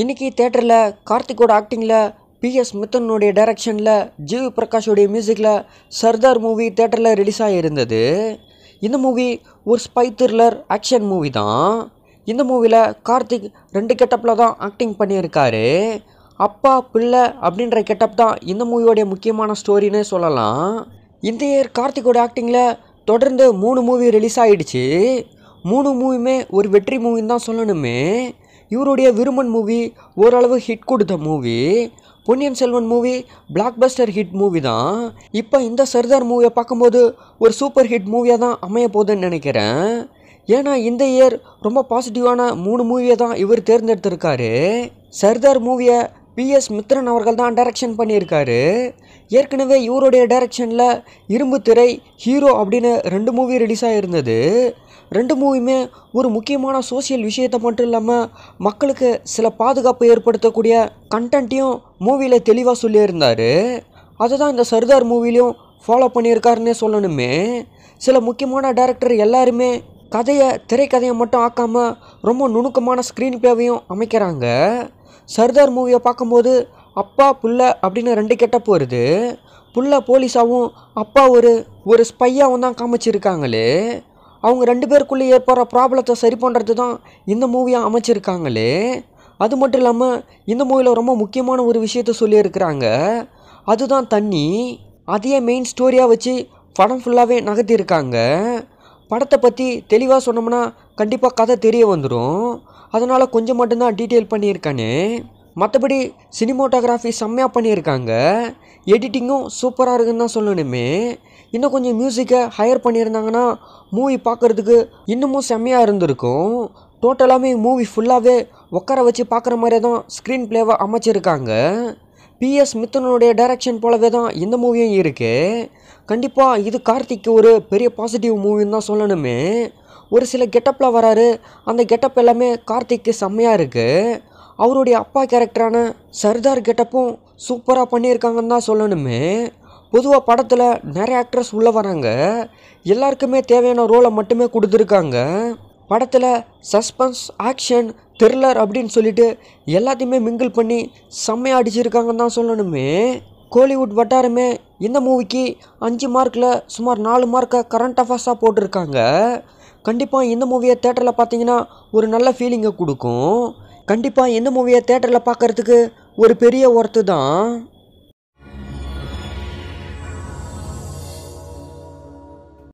இன்றைக்கி தேட்டரில் கார்த்திகோட ஆக்டிங்கில் பிஎஸ் மித்தனுடைய டைரக்ஷனில் ஜிவி பிரகாஷோடைய மியூசிக்கில் சர்தார் மூவி தேட்டரில் ரிலீஸ் ஆகியிருந்தது இந்த மூவி ஒரு ஸ்பை த்ரில்லர் ஆக்ஷன் மூவி தான் இந்த மூவியில் கார்த்திக் ரெண்டு கெட்டப்பில் தான் ஆக்டிங் பண்ணியிருக்காரு அப்பா பிள்ளை அப்படின்ற கெட்டப் தான் இந்த மூவியோடைய முக்கியமான ஸ்டோரின்னு சொல்லலாம் இந்த இயர் கார்த்திகோட ஆக்டிங்கில் தொடர்ந்து மூணு மூவி ரிலீஸ் ஆகிடுச்சு மூணு மூவியுமே ஒரு வெற்றி மூவின்னு தான் சொல்லணுமே இவருடைய விருமன் மூவி ஓரளவு ஹிட் கொடுத்த movie Ponniyin Selvan movie blockbuster hit movie தான் இப்போ இந்த சர்தார் மூவியை பார்க்கும்போது ஒரு சூப்பர் ஹிட் மூவியாக தான் அமைய போதுன்னு நினைக்கிறேன் ஏன்னா இந்த இயர் ரொம்ப பாசிட்டிவான மூணு மூவியை தான் இவர் தேர்ந்தெடுத்திருக்காரு சர்தார் மூவியை பி எஸ் மித்ரன் அவர்கள் தான் டைரக்ஷன் பண்ணியிருக்காரு ஏற்கனவே இவருடைய டைரக்ஷனில் இரும்பு திரை ஹீரோ அப்படின்னு ரெண்டு மூவி ரிலீஸ் ஆகியிருந்தது ரெண்டு மூவியுமே ஒரு முக்கியமான சோசியல் விஷயத்தை மட்டும் இல்லாமல் மக்களுக்கு சில பாதுகாப்பு ஏற்படுத்தக்கூடிய கண்டென்ட்டையும் மூவியில் தெளிவாக சொல்லியிருந்தார் அதுதான் இந்த சர்தார் மூவிலையும் ஃபாலோ பண்ணியிருக்காருன்னே சொல்லணுமே சில முக்கியமான டேரக்டர் எல்லாருமே கதையை திரைக்கதையை மட்டும் ஆக்காமல் ரொம்ப நுணுக்கமான ஸ்க்ரீன் பிளேவையும் அமைக்கிறாங்க சர்தார் மூவியை பார்க்கும்போது அப்பா புள்ள அப்படின்னு ரெண்டு கெட்ட போகிறது புள்ள போலீஸாகவும் அப்பா ஒரு ஒரு ஸ்பையாகவும் தான் காமிச்சிருக்காங்களே அவங்க ரெண்டு பேருக்குள்ளே ஏற்படுற ப்ராப்ளத்தை சரி பண்ணுறது தான் இந்த மூவியாக அமைச்சிருக்காங்களே அது மட்டும் இல்லாமல் இந்த மூவியில் ரொம்ப முக்கியமான ஒரு விஷயத்த சொல்லியிருக்கிறாங்க அதுதான் தண்ணி அதையே மெயின் ஸ்டோரியாக வச்சு படம் ஃபுல்லாகவே நகர்த்தியிருக்காங்க படத்தை பற்றி தெளிவாக சொன்னோம்னா கண்டிப்பாக கதை தெரிய வந்துடும் அதனால் கொஞ்சம் மட்டும்தான் டீட்டெயில் பண்ணியிருக்கானே மற்றபடி சினிமோட்டோகிராஃபி செம்மையாக பண்ணியிருக்காங்க எடிட்டிங்கும் சூப்பராக இருக்குன்னு தான் சொல்லணுமே இன்னும் கொஞ்சம் மியூசிக்கை ஹையர் பண்ணியிருந்தாங்கன்னா மூவி பார்க்குறதுக்கு இன்னமும் செம்மையாக இருந்திருக்கும் டோட்டலாகவே மூவி ஃபுல்லாகவே உட்கார வச்சு பார்க்குற மாதிரியே தான் ஸ்க்ரீன் பிளேவை அமைச்சிருக்காங்க பிஎஸ் மித்தனுடைய டைரக்ஷன் போலவே தான் இந்த மூவியும் இருக்குது கண்டிப்பாக இது கார்த்திக்கு ஒரு பெரிய பாசிட்டிவ் மூவின்னு தான் சொல்லணுமே ஒரு சில கெட்டப்பில் வராரு அந்த கெட்டப் எல்லாமே கார்த்திக்கு செம்மையாக இருக்குது அவருடைய அப்பா கேரக்டரான சர்தார் கெட்டப்பும் சூப்பராக பண்ணியிருக்காங்கன்னு தான் சொல்லணுமே பொதுவாக படத்தில் நிறைய ஆக்ட்ரஸ் உள்ளே வராங்க எல்லாருக்குமே தேவையான ரோலை மட்டுமே கொடுத்துருக்காங்க படத்தில் சஸ்பென்ஸ் ஆக்ஷன் த்ரில்லர் அப்படின்னு சொல்லிட்டு எல்லாத்தையுமே மிங்கிள் பண்ணி செம்மையாக அடிச்சிருக்காங்கன்னு தான் சொல்லணுமே கோலிவுட் வட்டாரமே இந்த மூவிக்கு அஞ்சு மார்க்கில் சுமார் நாலு மார்க்கை கரண்ட் அஃபேர்ஸாக போட்டிருக்காங்க கண்டிப்பாக இந்த மூவியை தேட்டரில் பார்த்தீங்கன்னா ஒரு நல்ல ஃபீலிங்கை கொடுக்கும் கண்டிப்பாக இந்த மூவியை தேட்டரில் பார்க்குறதுக்கு ஒரு பெரிய ஒர்த்து தான்